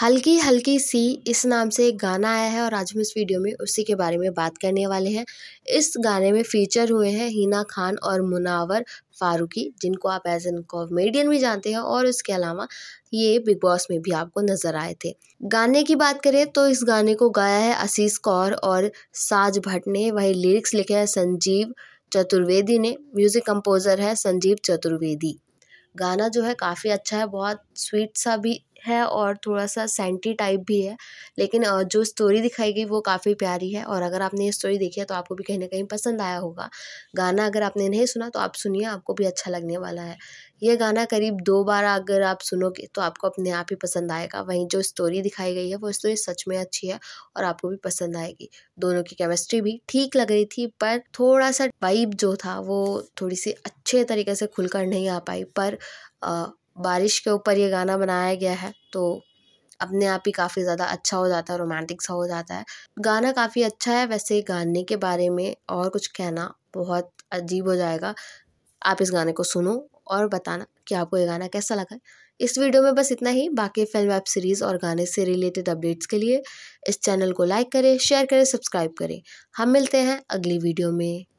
हल्की हल्की सी इस नाम से एक गाना आया है और आज हम इस वीडियो में उसी के बारे में बात करने वाले हैं इस गाने में फीचर हुए हैं हिना खान और मुनावर फारूकी जिनको आप एज एन कॉमेडियन भी जानते हैं और इसके अलावा ये बिग बॉस में भी आपको नज़र आए थे गाने की बात करें तो इस गाने को गाया है आशीष कौर और साज भट्ट ने वही लिरिक्स लिखे हैं संजीव चतुर्वेदी ने म्यूज़िक कंपोज़र है संजीव चतुर्वेदी गाना जो है काफ़ी अच्छा है बहुत स्वीट सा भी है और थोड़ा सा सैंटी टाइप भी है लेकिन जो स्टोरी दिखाई गई वो काफ़ी प्यारी है और अगर आपने ये स्टोरी देखी है तो आपको भी कहीं ना कहीं पसंद आया होगा गाना अगर आपने नहीं सुना तो आप सुनिए आपको भी अच्छा लगने वाला है ये गाना करीब दो बार अगर आप सुनोगे तो आपको अपने आप ही पसंद आएगा वहीं जो स्टोरी दिखाई गई है वो स्टोरी सच में अच्छी है और आपको भी पसंद आएगी दोनों की केमिस्ट्री भी ठीक लग रही थी पर थोड़ा सा वाइब जो था वो थोड़ी सी अच्छे तरीके से खुलकर नहीं आ पाई पर आ, बारिश के ऊपर ये गाना बनाया गया है तो अपने आप ही काफ़ी ज़्यादा अच्छा हो जाता है रोमांटिक सा हो जाता है गाना काफ़ी अच्छा है वैसे गाने के बारे में और कुछ कहना बहुत अजीब हो जाएगा आप इस गाने को सुनो और बताना कि आपको ये गाना कैसा लगा इस वीडियो में बस इतना ही बाकी फिल्म वेब सीरीज़ और गाने से रिलेटेड अपडेट्स के लिए इस चैनल को लाइक करें शेयर करें सब्सक्राइब करें हम मिलते हैं अगली वीडियो में